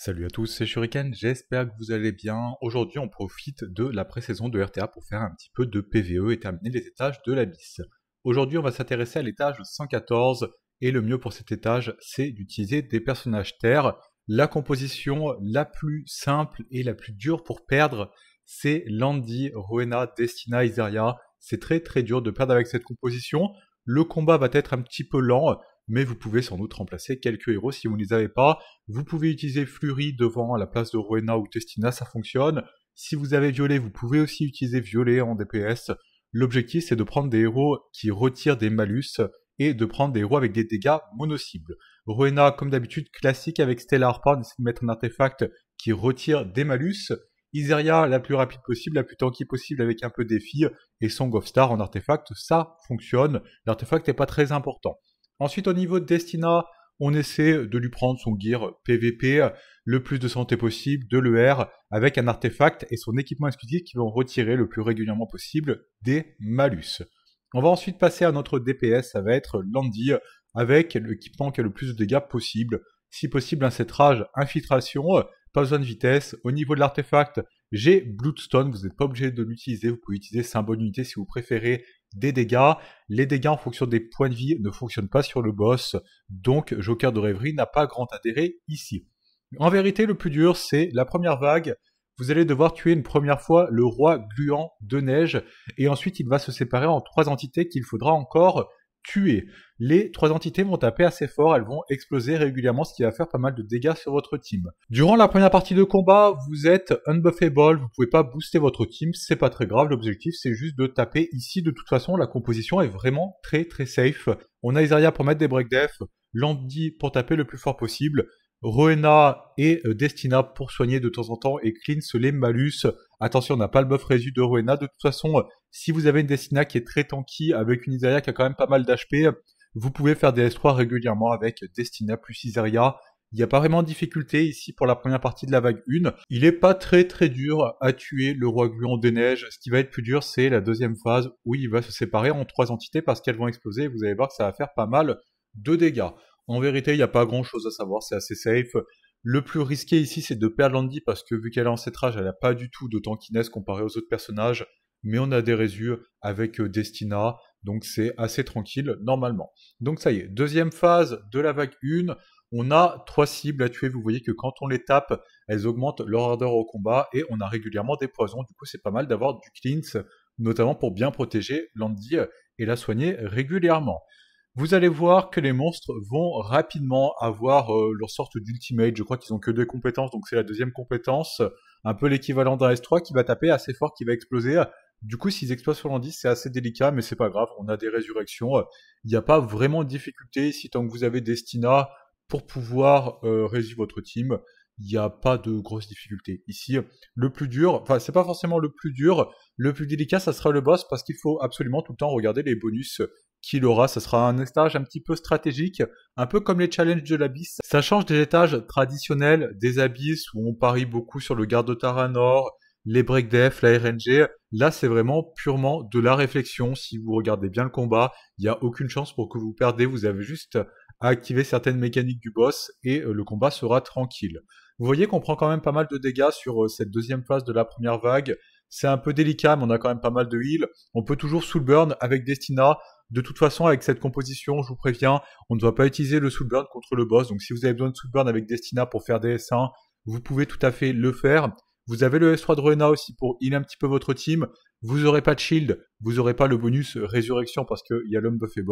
Salut à tous, c'est Shuriken, j'espère que vous allez bien. Aujourd'hui, on profite de la pré-saison de RTA pour faire un petit peu de PVE et terminer les étages de l'abysse. Aujourd'hui, on va s'intéresser à l'étage 114 et le mieux pour cet étage, c'est d'utiliser des personnages terre. La composition la plus simple et la plus dure pour perdre, c'est Landy, Rowena, Destina, Isaria. C'est très très dur de perdre avec cette composition. Le combat va être un petit peu lent, mais vous pouvez sans doute remplacer quelques héros si vous ne les avez pas. Vous pouvez utiliser Flurry devant à la place de Rowena ou Testina, ça fonctionne. Si vous avez Violet, vous pouvez aussi utiliser Violet en DPS. L'objectif c'est de prendre des héros qui retirent des malus et de prendre des héros avec des dégâts mono-cibles. Rowena, comme d'habitude, classique avec Stellar on essaie de mettre un artefact qui retire des malus. Iseria, la plus rapide possible, la plus tanky possible avec un peu défi et Song of Star en artefact, ça fonctionne. L'artefact n'est pas très important. Ensuite, au niveau de Destina, on essaie de lui prendre son gear PVP, le plus de santé possible, de l'ER, avec un artefact et son équipement exclusif qui vont retirer le plus régulièrement possible des malus. On va ensuite passer à notre DPS, ça va être Landy, avec l'équipement qui a le plus de dégâts possible. Si possible, un rage infiltration, pas besoin de vitesse. Au niveau de l'artefact, j'ai Bloodstone, vous n'êtes pas obligé de l'utiliser, vous pouvez utiliser symbole Unité si vous préférez des dégâts. Les dégâts en fonction des points de vie ne fonctionnent pas sur le boss, donc Joker de rêverie n'a pas grand intérêt ici. En vérité, le plus dur, c'est la première vague. Vous allez devoir tuer une première fois le roi gluant de neige, et ensuite il va se séparer en trois entités qu'il faudra encore tuer. Les trois entités vont taper assez fort, elles vont exploser régulièrement, ce qui va faire pas mal de dégâts sur votre team. Durant la première partie de combat, vous êtes unbuffable, vous pouvez pas booster votre team, c'est pas très grave, l'objectif c'est juste de taper ici. De toute façon, la composition est vraiment très très safe. On a Isaria pour mettre des break def, Landy pour taper le plus fort possible, Roena et euh, Destina pour soigner de temps en temps et Cleanse les malus. Attention, on n'a pas le buff résu de Rowena. De toute façon, euh, si vous avez une Destina qui est très tanky avec une Izaria qui a quand même pas mal d'HP, euh, vous pouvez faire des S3 régulièrement avec Destina plus Izaria. Il n'y a pas vraiment de difficulté ici pour la première partie de la vague 1. Il n'est pas très très dur à tuer le roi gluant des neiges. Ce qui va être plus dur, c'est la deuxième phase où il va se séparer en trois entités parce qu'elles vont exploser. Vous allez voir que ça va faire pas mal de dégâts. En vérité, il n'y a pas grand chose à savoir, c'est assez safe. Le plus risqué ici, c'est de perdre Landy parce que vu qu'elle est âge, elle n'a pas du tout de tankiness comparé aux autres personnages. Mais on a des résus avec euh, Destina, donc c'est assez tranquille normalement. Donc ça y est, deuxième phase de la vague 1. On a trois cibles à tuer. Vous voyez que quand on les tape, elles augmentent leur ardeur au combat et on a régulièrement des poisons. Du coup, c'est pas mal d'avoir du cleans, notamment pour bien protéger Landy et la soigner régulièrement. Vous allez voir que les monstres vont rapidement avoir euh, leur sorte d'ultimate. Je crois qu'ils ont que deux compétences, donc c'est la deuxième compétence, un peu l'équivalent d'un S3 qui va taper assez fort, qui va exploser. Du coup, s'ils explosent sur l'endis, c'est assez délicat, mais c'est pas grave. On a des résurrections. Il n'y a pas vraiment de difficulté si tant que vous avez Destina pour pouvoir euh, résoudre votre team. Il n'y a pas de grosses difficultés. Ici, le plus dur, enfin, c'est pas forcément le plus dur. Le plus délicat, ça sera le boss parce qu'il faut absolument tout le temps regarder les bonus aura. Ce sera un étage un petit peu stratégique, un peu comme les challenges de l'abysse. Ça change des étages traditionnels des abysses où on parie beaucoup sur le garde de Taranor, les break def, la RNG. Là, c'est vraiment purement de la réflexion. Si vous regardez bien le combat, il n'y a aucune chance pour que vous perdez. Vous avez juste à activer certaines mécaniques du boss et euh, le combat sera tranquille. Vous voyez qu'on prend quand même pas mal de dégâts sur euh, cette deuxième phase de la première vague c'est un peu délicat, mais on a quand même pas mal de heal. On peut toujours soul burn avec Destina. De toute façon, avec cette composition, je vous préviens, on ne doit pas utiliser le soul burn contre le boss. Donc si vous avez besoin de soul burn avec Destina pour faire des S1, vous pouvez tout à fait le faire. Vous avez le S3 Rena aussi pour heal un petit peu votre team. Vous n'aurez pas de shield, vous n'aurez pas le bonus résurrection parce qu'il y a l'homme buff et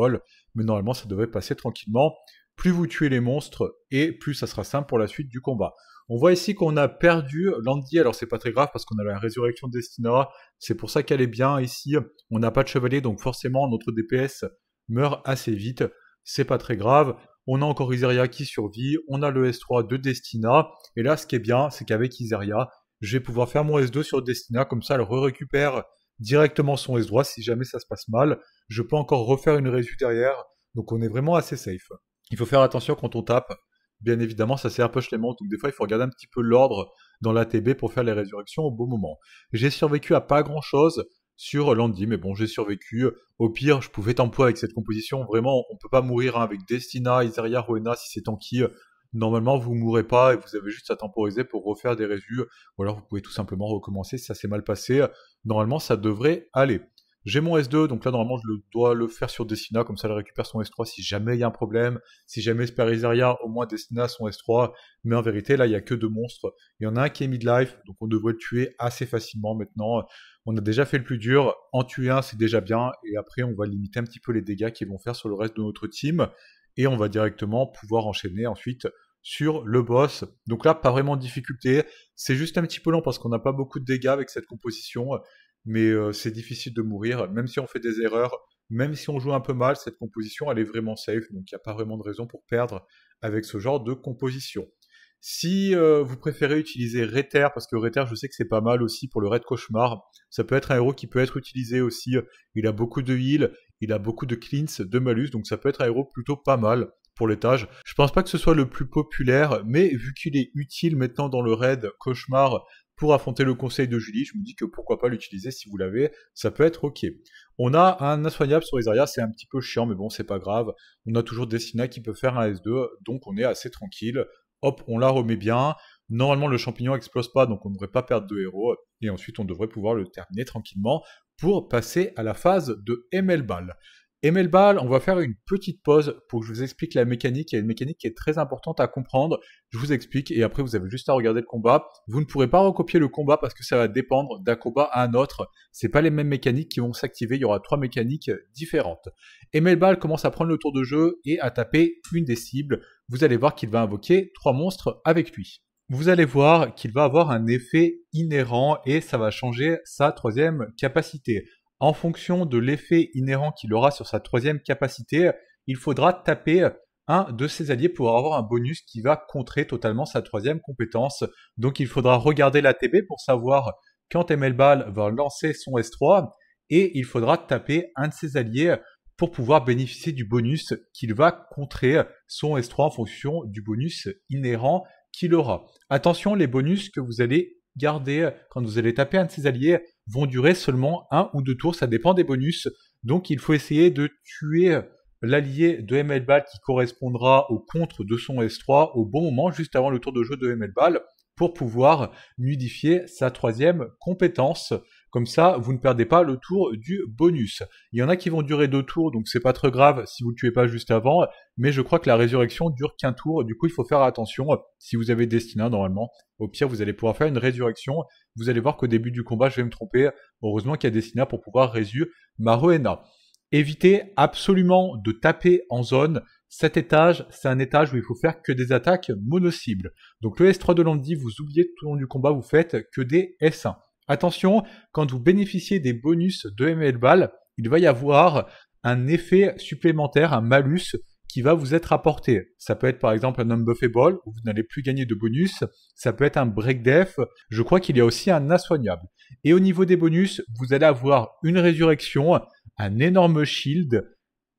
Mais normalement, ça devrait passer tranquillement. Plus vous tuez les monstres et plus ça sera simple pour la suite du combat. On voit ici qu'on a perdu Landy, alors c'est pas très grave parce qu'on a la résurrection de Destina, c'est pour ça qu'elle est bien ici. On n'a pas de chevalier, donc forcément notre DPS meurt assez vite, c'est pas très grave. On a encore Iseria qui survit, on a le S3 de Destina, et là ce qui est bien, c'est qu'avec Iseria, je vais pouvoir faire mon S2 sur Destina, comme ça elle récupère directement son S3 si jamais ça se passe mal. Je peux encore refaire une résu derrière, donc on est vraiment assez safe. Il faut faire attention quand on tape bien évidemment, ça sert un peu chlément. Donc des fois, il faut regarder un petit peu l'ordre dans l'ATB pour faire les résurrections au bon moment. J'ai survécu à pas grand chose sur Landy, mais bon, j'ai survécu. Au pire, je pouvais tempo avec cette composition. Vraiment, on peut pas mourir hein, avec Destina, Isaria, Rowena si c'est tanky. Normalement, vous mourrez pas et vous avez juste à temporiser pour refaire des résus. Ou alors, vous pouvez tout simplement recommencer si ça s'est mal passé. Normalement, ça devrait aller. J'ai mon S2, donc là normalement je dois le faire sur Destina, comme ça elle récupère son S3 si jamais il y a un problème. Si jamais Sperizaria, au moins Destina son S3. Mais en vérité, là il n'y a que deux monstres. Il y en a un qui est midlife, donc on devrait le tuer assez facilement maintenant. On a déjà fait le plus dur. En tuer un, c'est déjà bien. Et après, on va limiter un petit peu les dégâts qu'ils vont faire sur le reste de notre team. Et on va directement pouvoir enchaîner ensuite sur le boss. Donc là, pas vraiment de difficulté. C'est juste un petit peu lent parce qu'on n'a pas beaucoup de dégâts avec cette composition mais euh, c'est difficile de mourir, même si on fait des erreurs, même si on joue un peu mal, cette composition, elle est vraiment safe, donc il n'y a pas vraiment de raison pour perdre avec ce genre de composition. Si euh, vous préférez utiliser Rether, parce que Rether, je sais que c'est pas mal aussi pour le raid cauchemar, ça peut être un héros qui peut être utilisé aussi. Il a beaucoup de heal, il a beaucoup de cleans, de malus, donc ça peut être un héros plutôt pas mal pour l'étage. Je pense pas que ce soit le plus populaire, mais vu qu'il est utile maintenant dans le raid cauchemar, pour affronter le conseil de Julie. Je me dis que pourquoi pas l'utiliser si vous l'avez, ça peut être ok. On a un insoignable sur les arrières, c'est un petit peu chiant, mais bon, c'est pas grave. On a toujours Destina qui peut faire un S2, donc on est assez tranquille. Hop, on la remet bien. Normalement, le champignon explose pas, donc on ne devrait pas perdre de héros. Et ensuite, on devrait pouvoir le terminer tranquillement pour passer à la phase de ML Ball. Emelbal, on va faire une petite pause pour que je vous explique la mécanique. Il y a une mécanique qui est très importante à comprendre. Je vous explique et après vous avez juste à regarder le combat. Vous ne pourrez pas recopier le combat parce que ça va dépendre d'un combat à un autre. C'est pas les mêmes mécaniques qui vont s'activer. Il y aura trois mécaniques différentes. Emelbal commence à prendre le tour de jeu et à taper une des cibles. Vous allez voir qu'il va invoquer trois monstres avec lui. Vous allez voir qu'il va avoir un effet inhérent et ça va changer sa troisième capacité en fonction de l'effet inhérent qu'il aura sur sa troisième capacité, il faudra taper un de ses alliés pour avoir un bonus qui va contrer totalement sa troisième compétence. Donc il faudra regarder la TB pour savoir quand Emelbal va lancer son S3 et il faudra taper un de ses alliés pour pouvoir bénéficier du bonus qu'il va contrer son S3 en fonction du bonus inhérent qu'il aura. Attention, les bonus que vous allez Gardez, euh, quand vous allez taper un de ses alliés vont durer seulement un ou deux tours, ça dépend des bonus. Donc il faut essayer de tuer euh, l'allié de MLBAL qui correspondra au contre de son S3 au bon moment, juste avant le tour de jeu de MLBAL, pour pouvoir nudifier sa troisième compétence. Comme ça, vous ne perdez pas le tour du bonus. Il y en a qui vont durer deux tours, donc c'est pas très grave si vous le tuez pas juste avant. Mais je crois que la résurrection dure qu'un tour. Du coup, il faut faire attention. Euh, si vous avez Destina, normalement, au pire, vous allez pouvoir faire une résurrection. Vous allez voir qu'au début du combat, je vais me tromper. Heureusement qu'il y a Destina pour pouvoir résoudre ma ruena. Évitez absolument de taper en zone. Cet étage, c'est un étage où il faut faire que des attaques mono-cibles. Donc le S3 de Landy, vous oubliez tout au long du combat, vous faites que des S1. Attention, quand vous bénéficiez des bonus de ML Ball, il va y avoir un effet supplémentaire, un malus qui va vous être apporté. Ça peut être par exemple un unbuffable où vous n'allez plus gagner de bonus. Ça peut être un break Death, Je crois qu'il y a aussi un insoignable. Et au niveau des bonus, vous allez avoir une résurrection, un énorme shield,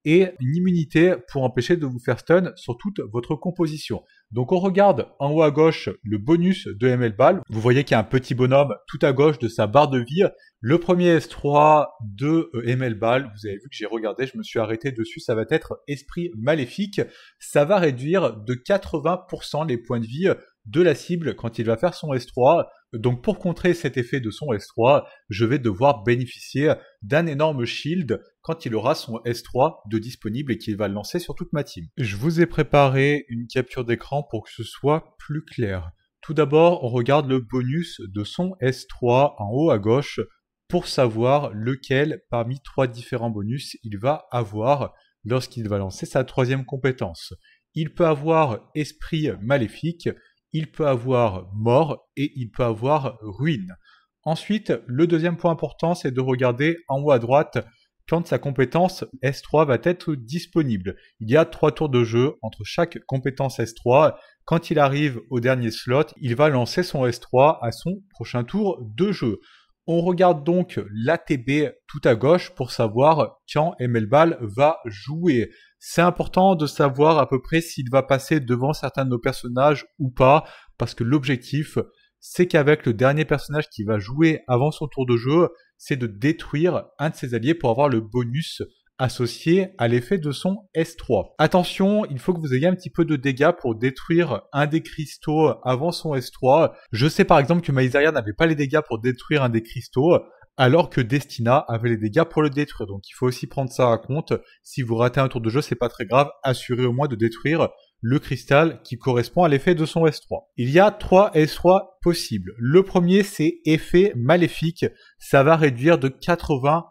et une immunité pour empêcher de vous faire stun sur toute votre composition. Donc on regarde en haut à gauche le bonus de ML Ball. Vous voyez qu'il y a un petit bonhomme tout à gauche de sa barre de vie. Le premier S3 de euh, ML Ball, vous avez vu que j'ai regardé, je me suis arrêté dessus, ça va être Esprit Maléfique. Ça va réduire de 80% les points de vie de la cible quand il va faire son S3. Donc pour contrer cet effet de son S3, je vais devoir bénéficier d'un énorme shield quand il aura son S3 de disponible et qu'il va le lancer sur toute ma team. Je vous ai préparé une capture d'écran pour que ce soit plus clair. Tout d'abord, on regarde le bonus de son S3 en haut à gauche pour savoir lequel parmi trois différents bonus il va avoir lorsqu'il va lancer sa troisième compétence. Il peut avoir esprit maléfique, il peut avoir mort et il peut avoir ruine. Ensuite, le deuxième point important, c'est de regarder en haut à droite quand sa compétence S3 va être disponible. Il y a trois tours de jeu entre chaque compétence S3. Quand il arrive au dernier slot, il va lancer son S3 à son prochain tour de jeu. On regarde donc l'ATB tout à gauche pour savoir quand Emelbal va jouer. C'est important de savoir à peu près s'il va passer devant certains de nos personnages ou pas, parce que l'objectif, c'est qu'avec le dernier personnage qui va jouer avant son tour de jeu, c'est de détruire un de ses alliés pour avoir le bonus associé à l'effet de son S3. Attention, il faut que vous ayez un petit peu de dégâts pour détruire un des cristaux avant son S3. Je sais par exemple que Maïsaria n'avait pas les dégâts pour détruire un des cristaux, alors que Destina avait les dégâts pour le détruire. Donc il faut aussi prendre ça en compte. Si vous ratez un tour de jeu, c'est pas très grave. Assurez au moins de détruire le cristal qui correspond à l'effet de son S3. Il y a trois S3 possibles. Le premier, c'est effet maléfique. Ça va réduire de 80%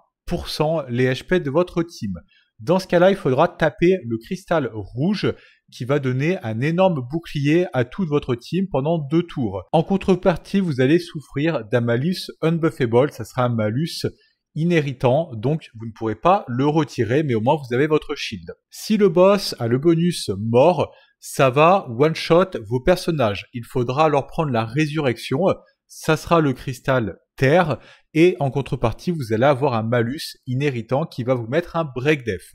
les HP de votre team. Dans ce cas-là, il faudra taper le cristal rouge qui va donner un énorme bouclier à toute votre team pendant deux tours. En contrepartie, vous allez souffrir d'un malus unbuffable, ça sera un malus inhéritant, donc vous ne pourrez pas le retirer, mais au moins vous avez votre shield. Si le boss a le bonus mort, ça va one-shot vos personnages. Il faudra alors prendre la résurrection, ça sera le cristal terre, et en contrepartie, vous allez avoir un malus inhéritant qui va vous mettre un break death.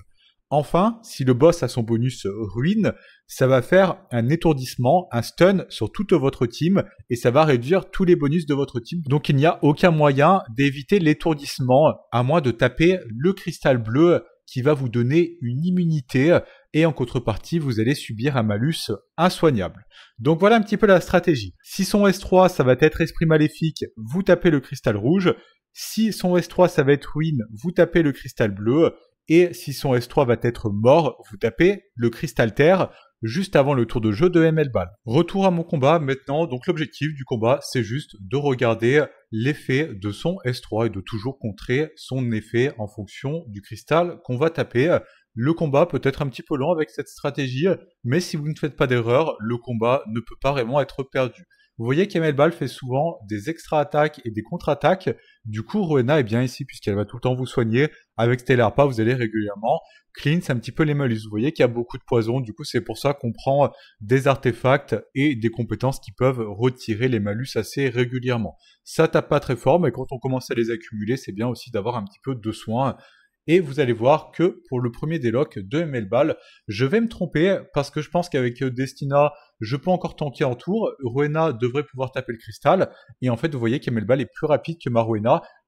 Enfin, si le boss a son bonus ruine, ça va faire un étourdissement, un stun sur toute votre team et ça va réduire tous les bonus de votre team. Donc il n'y a aucun moyen d'éviter l'étourdissement à moins de taper le cristal bleu qui va vous donner une immunité et en contrepartie vous allez subir un malus insoignable. Donc voilà un petit peu la stratégie. Si son S3 ça va être esprit maléfique, vous tapez le cristal rouge. Si son S3 ça va être ruine, vous tapez le cristal bleu. Et si son S3 va être mort, vous tapez le cristal terre juste avant le tour de jeu de ML Ball. Retour à mon combat maintenant. Donc l'objectif du combat, c'est juste de regarder l'effet de son S3 et de toujours contrer son effet en fonction du cristal qu'on va taper. Le combat peut être un petit peu lent avec cette stratégie, mais si vous ne faites pas d'erreur, le combat ne peut pas vraiment être perdu. Vous voyez qu'Emel Ball fait souvent des extra-attaques et des contre-attaques. Du coup, Rowena est bien ici puisqu'elle va tout le temps vous soigner. Avec Stellarpa, vous allez régulièrement cleanse un petit peu les malus. Vous voyez qu'il y a beaucoup de poison. Du coup, c'est pour ça qu'on prend des artefacts et des compétences qui peuvent retirer les malus assez régulièrement. Ça tape pas très fort, mais quand on commence à les accumuler, c'est bien aussi d'avoir un petit peu de soin. Et vous allez voir que pour le premier déloc de Ball, je vais me tromper parce que je pense qu'avec Destina, je peux encore tanker en tour, Rowena devrait pouvoir taper le cristal, et en fait vous voyez qu'Emelbal est plus rapide que ma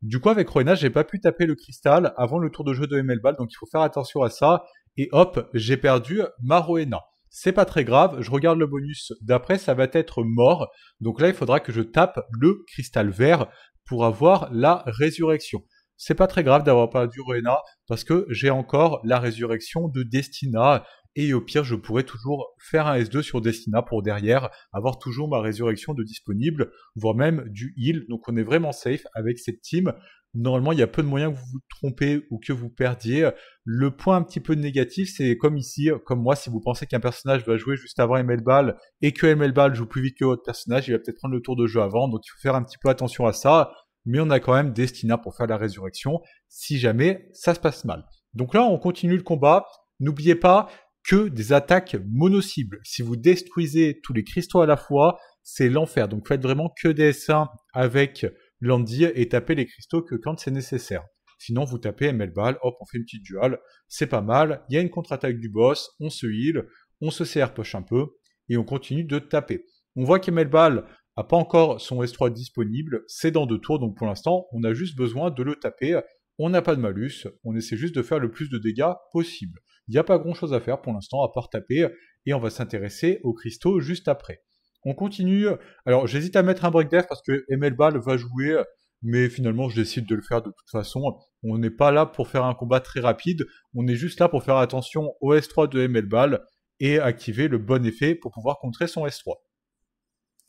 Du coup avec Rowena j'ai pas pu taper le cristal avant le tour de jeu de Emelbal, donc il faut faire attention à ça, et hop, j'ai perdu ma Rowena. C'est pas très grave, je regarde le bonus d'après, ça va être mort, donc là il faudra que je tape le cristal vert pour avoir la résurrection c'est pas très grave d'avoir pas du Rena parce que j'ai encore la résurrection de Destina et au pire je pourrais toujours faire un S2 sur Destina pour derrière avoir toujours ma résurrection de disponible, voire même du heal. Donc on est vraiment safe avec cette team. Normalement, il y a peu de moyens que vous vous trompez ou que vous perdiez. Le point un petit peu négatif, c'est comme ici, comme moi, si vous pensez qu'un personnage va jouer juste avant ML Ball et que ML Ball joue plus vite que votre personnage, il va peut-être prendre le tour de jeu avant. Donc il faut faire un petit peu attention à ça mais on a quand même Destina pour faire la résurrection si jamais ça se passe mal. Donc là, on continue le combat. N'oubliez pas que des attaques mono-cibles. Si vous détruisez tous les cristaux à la fois, c'est l'enfer. Donc faites vraiment que des S1 avec Landy et tapez les cristaux que quand c'est nécessaire. Sinon, vous tapez ML Ball. hop, on fait une petite dual, c'est pas mal. Il y a une contre-attaque du boss, on se heal, on se serre poche un peu et on continue de taper. On voit qu'ML Ball a pas encore son S3 disponible, c'est dans deux tours, donc pour l'instant, on a juste besoin de le taper, on n'a pas de malus, on essaie juste de faire le plus de dégâts possible. Il n'y a pas grand chose à faire pour l'instant, à part taper, et on va s'intéresser aux cristaux juste après. On continue, alors j'hésite à mettre un break parce que Ball va jouer, mais finalement je décide de le faire de toute façon, on n'est pas là pour faire un combat très rapide, on est juste là pour faire attention au S3 de Ball et activer le bon effet pour pouvoir contrer son S3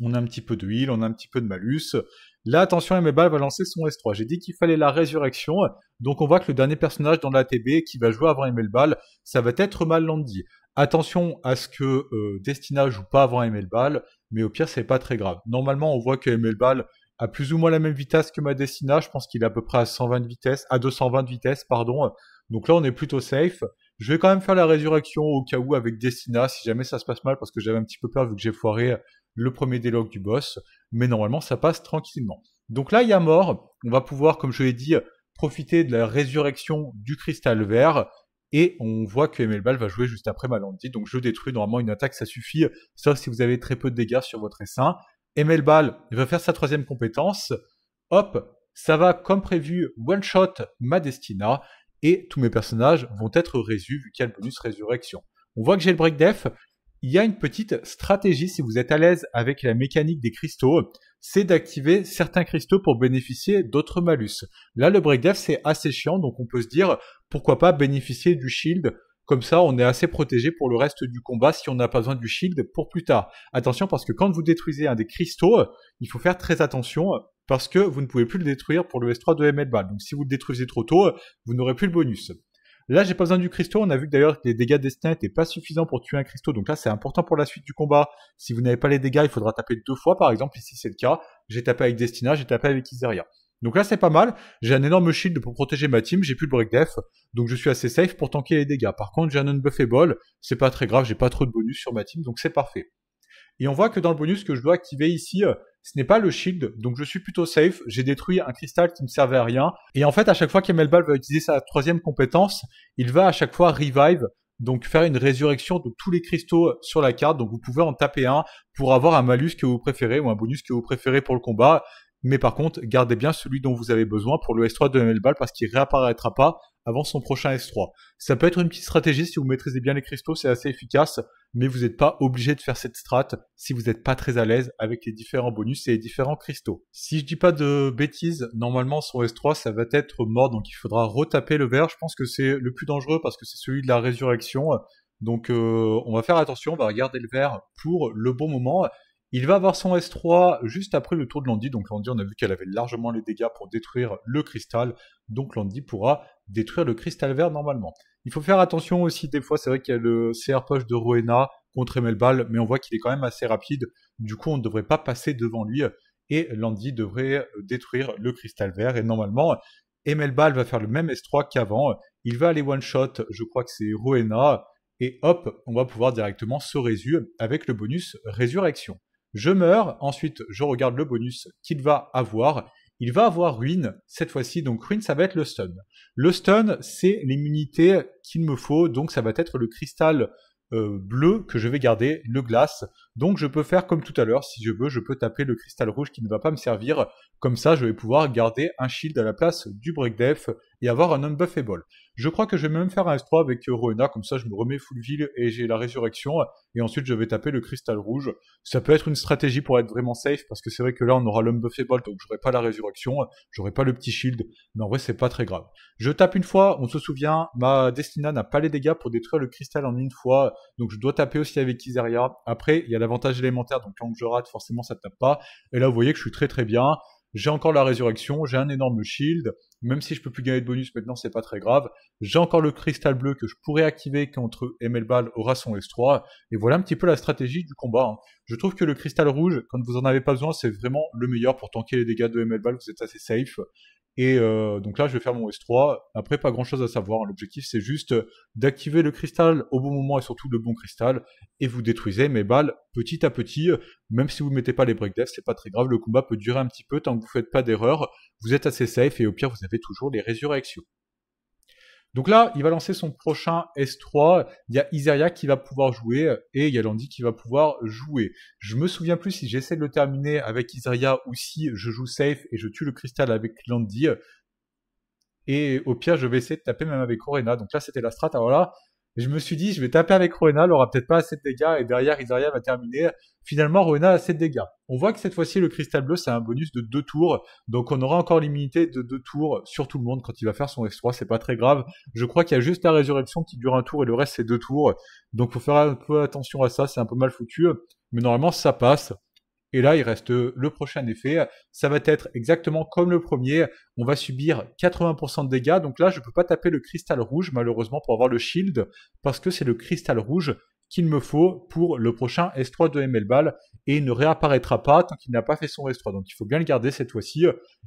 on a un petit peu d'huile, on a un petit peu de malus. Là, attention, MLB va lancer son S3. J'ai dit qu'il fallait la résurrection, donc on voit que le dernier personnage dans l'ATB qui va jouer avant Ball, ça va être Mal lundi Attention à ce que euh, Destina joue pas avant Ball, mais au pire, c'est pas très grave. Normalement, on voit que Ball a plus ou moins la même vitesse que ma Destina. je pense qu'il est à peu près à 120 vitesse, à 220 vitesse, pardon. Donc là, on est plutôt safe. Je vais quand même faire la résurrection au cas où avec Destina, si jamais ça se passe mal, parce que j'avais un petit peu peur vu que j'ai foiré le premier dialogue du boss, mais normalement ça passe tranquillement. Donc là, il y a mort, on va pouvoir, comme je l'ai dit, profiter de la résurrection du cristal vert, et on voit que Emelbal va jouer juste après Malandi, donc je détruis, normalement une attaque ça suffit, sauf si vous avez très peu de dégâts sur votre essaim. Emelbal va faire sa troisième compétence, hop, ça va comme prévu one-shot ma Destina, et tous mes personnages vont être résus vu qu'il y a le bonus résurrection. On voit que j'ai le break def, il y a une petite stratégie si vous êtes à l'aise avec la mécanique des cristaux, c'est d'activer certains cristaux pour bénéficier d'autres malus. Là, le Breakdown c'est assez chiant, donc on peut se dire, pourquoi pas bénéficier du shield comme ça, on est assez protégé pour le reste du combat si on n'a pas besoin du shield pour plus tard. Attention parce que quand vous détruisez un des cristaux, il faut faire très attention parce que vous ne pouvez plus le détruire pour le S3 de ML Ball. Donc si vous le détruisez trop tôt, vous n'aurez plus le bonus. Là, j'ai pas besoin du cristaux. On a vu que d'ailleurs les dégâts Destina n'étaient pas suffisants pour tuer un cristaux. Donc là, c'est important pour la suite du combat. Si vous n'avez pas les dégâts, il faudra taper deux fois, par exemple. Ici, c'est le cas. J'ai tapé avec Destina, j'ai tapé avec Iseria. Donc là, c'est pas mal. J'ai un énorme shield pour protéger ma team. J'ai plus de break def. Donc je suis assez safe pour tanker les dégâts. Par contre, j'ai un unbuffable. C'est pas très grave. J'ai pas trop de bonus sur ma team. Donc c'est parfait. Et on voit que dans le bonus que je dois activer ici, euh, ce n'est pas le shield, donc je suis plutôt safe. J'ai détruit un cristal qui ne servait à rien. Et en fait, à chaque fois qu'Emelbal va utiliser sa troisième compétence, il va à chaque fois revive, donc faire une résurrection de tous les cristaux euh, sur la carte. Donc vous pouvez en taper un pour avoir un malus que vous préférez ou un bonus que vous préférez pour le combat. Mais par contre, gardez bien celui dont vous avez besoin pour le S3 de Emelbal parce qu'il réapparaîtra pas avant son prochain S3. Ça peut être une petite stratégie si vous maîtrisez bien les cristaux, c'est assez efficace mais vous n'êtes pas obligé de faire cette strat si vous n'êtes pas très à l'aise avec les différents bonus et les différents cristaux. Si je dis pas de bêtises, normalement son S3 ça va être mort, donc il faudra retaper le verre. Je pense que c'est le plus dangereux parce que c'est celui de la résurrection. Donc euh, on va faire attention, on va regarder le verre pour le bon moment. Il va avoir son S3 juste après le tour de Landy. Donc Landy, on a vu qu'elle avait largement les dégâts pour détruire le cristal. Donc Landy pourra détruire le cristal vert normalement. Il faut faire attention aussi, des fois, c'est vrai qu'il y a le CR poche de Rowena contre Emelbal, mais on voit qu'il est quand même assez rapide. Du coup, on ne devrait pas passer devant lui et Landy devrait détruire le cristal vert. Et normalement, Emelbal va faire le même S3 qu'avant. Il va aller one-shot, je crois que c'est Rowena, et hop, on va pouvoir directement se résu avec le bonus résurrection. Je meurs, ensuite je regarde le bonus qu'il va avoir. Il va avoir ruine cette fois-ci, donc ruine ça va être le stun. Le stun c'est l'immunité qu'il me faut, donc ça va être le cristal euh, bleu que je vais garder, le glace. Donc je peux faire comme tout à l'heure, si je veux, je peux taper le cristal rouge qui ne va pas me servir. Comme ça, je vais pouvoir garder un shield à la place du break def et avoir un unbuffable. Je crois que je vais même faire un S3 avec Rowena, comme ça je me remets full ville et j'ai la résurrection, et ensuite je vais taper le cristal rouge. Ça peut être une stratégie pour être vraiment safe, parce que c'est vrai que là on aura l'homme bolt, donc j'aurai pas la résurrection, j'aurai pas le petit shield, mais en vrai c'est pas très grave. Je tape une fois, on se souvient, ma Destina n'a pas les dégâts pour détruire le cristal en une fois, donc je dois taper aussi avec Isaria. Après, il y a l'avantage élémentaire, donc quand je rate, forcément ça ne tape pas, et là vous voyez que je suis très très bien, j'ai encore la résurrection, j'ai un énorme shield, même si je peux plus gagner de bonus maintenant, c'est pas très grave. J'ai encore le cristal bleu que je pourrais activer contre Emelbal aura son S3. Et voilà un petit peu la stratégie du combat. Hein. Je trouve que le cristal rouge, quand vous en avez pas besoin, c'est vraiment le meilleur pour tanker les dégâts de Emelbal, vous êtes assez safe. Et euh, donc là, je vais faire mon S3. Après, pas grand chose à savoir. Hein. L'objectif, c'est juste d'activer le cristal au bon moment et surtout le bon cristal. Et vous détruisez mes balles petit à petit, euh, même si vous ne mettez pas les ce c'est pas très grave, le combat peut durer un petit peu tant que vous faites pas d'erreur, vous êtes assez safe et au pire vous avez toujours les résurrections. Donc là, il va lancer son prochain S3. Il y a Isaria qui va pouvoir jouer euh, et il y a Landy qui va pouvoir jouer. Je me souviens plus si j'essaie de le terminer avec Isaria ou si je joue safe et je tue le cristal avec Landy. Euh, et au pire, je vais essayer de taper même avec Orena. Donc là, c'était la strat. Alors je me suis dit, je vais taper avec Rowena, elle aura peut-être pas assez de dégâts, et derrière, Isaria va terminer. Finalement, Rowena a assez de dégâts. On voit que cette fois-ci, le cristal bleu, c'est un bonus de deux tours, donc on aura encore l'immunité de deux tours sur tout le monde quand il va faire son X3, c'est pas très grave. Je crois qu'il y a juste la résurrection qui dure un tour, et le reste, c'est deux tours. Donc faut faire un peu attention à ça, c'est un peu mal foutu, mais normalement, ça passe. Et là, il reste euh, le prochain effet. Ça va être exactement comme le premier. On va subir 80% de dégâts. Donc là, je ne peux pas taper le cristal rouge, malheureusement, pour avoir le shield, parce que c'est le cristal rouge qu'il me faut pour le prochain S3 de ML et il ne réapparaîtra pas tant qu'il n'a pas fait son S3. Donc il faut bien le garder cette fois-ci.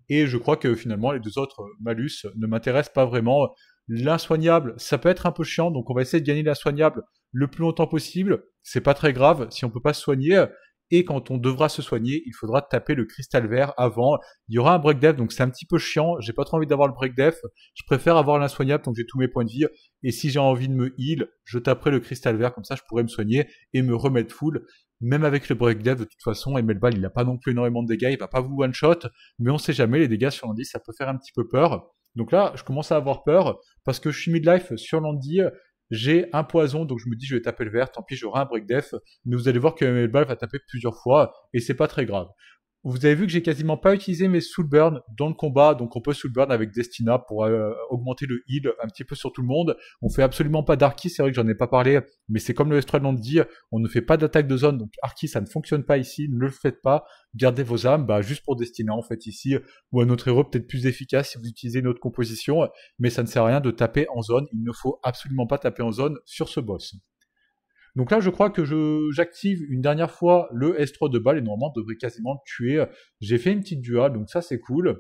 Et je crois que finalement les deux autres malus ne m'intéressent pas vraiment. L'insoignable, ça peut être un peu chiant, donc on va essayer de gagner l'insoignable le plus longtemps possible. C'est pas très grave si on ne peut pas se soigner et quand on devra se soigner, il faudra taper le cristal vert avant. Il y aura un break donc c'est un petit peu chiant. J'ai pas trop envie d'avoir le break death. Je préfère avoir l'insoignable donc j'ai tous mes points de vie. Et si j'ai envie de me heal, je taperai le cristal vert, comme ça je pourrais me soigner et me remettre full. Même avec le break death, de toute façon, Emelbal, il n'a pas non plus énormément de dégâts, il va pas vous one-shot, mais on sait jamais, les dégâts sur lundi, ça peut faire un petit peu peur. Donc là, je commence à avoir peur, parce que je suis midlife sur lundi j'ai un poison, donc je me dis je vais taper le vert, tant pis j'aurai un break def, mais vous allez voir que le va taper plusieurs fois et c'est pas très grave. Vous avez vu que j'ai quasiment pas utilisé mes soulburn dans le combat, donc on peut soulburn avec Destina pour euh, augmenter le heal un petit peu sur tout le monde. On fait absolument pas d'Arki, c'est vrai que j'en ai pas parlé, mais c'est comme le Estrelon dit, on ne fait pas d'attaque de zone, donc Arki ça ne fonctionne pas ici, ne le faites pas, gardez vos âmes, bah, juste pour Destina en fait ici, ou un autre héros peut-être plus efficace si vous utilisez une autre composition, mais ça ne sert à rien de taper en zone, il ne faut absolument pas taper en zone sur ce boss. Donc là, je crois que j'active une dernière fois le S3 de balle et normalement, devrait quasiment le tuer. J'ai fait une petite dual, donc ça, c'est cool.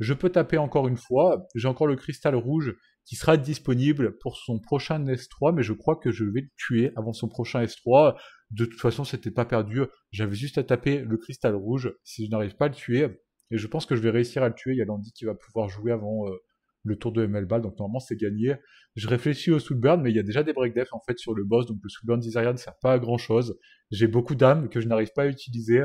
Je peux taper encore une fois. J'ai encore le cristal rouge qui sera disponible pour son prochain S3, mais je crois que je vais le tuer avant son prochain S3. De toute façon, c'était pas perdu. J'avais juste à taper le cristal rouge si je n'arrive pas à le tuer. Et je pense que je vais réussir à le tuer. Il y a Landy qui va pouvoir jouer avant, euh, le tour de ML Ball, donc normalement c'est gagné. Je réfléchis au Soulburn, mais il y a déjà des break en fait sur le boss, donc le Soulburn Desire ne sert pas à grand chose. J'ai beaucoup d'âmes que je n'arrive pas à utiliser,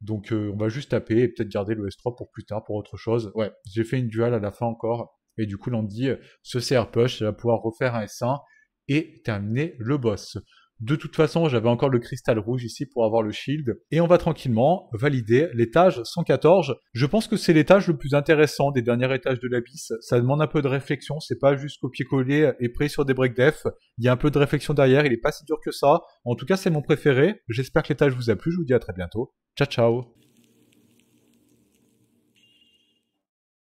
donc euh, on va juste taper et peut-être garder le S3 pour plus tard, pour autre chose. Ouais, j'ai fait une dual à la fin encore, et du coup dit, euh, se sert push, va pouvoir refaire un S1 et terminer le boss. De toute façon, j'avais encore le cristal rouge ici pour avoir le shield. Et on va tranquillement valider l'étage 114. Je pense que c'est l'étage le plus intéressant des derniers étages de l'abysse. Ça demande un peu de réflexion. C'est pas juste copier-coller et pris sur des break def. Il y a un peu de réflexion derrière. Il est pas si dur que ça. En tout cas, c'est mon préféré. J'espère que l'étage vous a plu. Je vous dis à très bientôt. Ciao, ciao.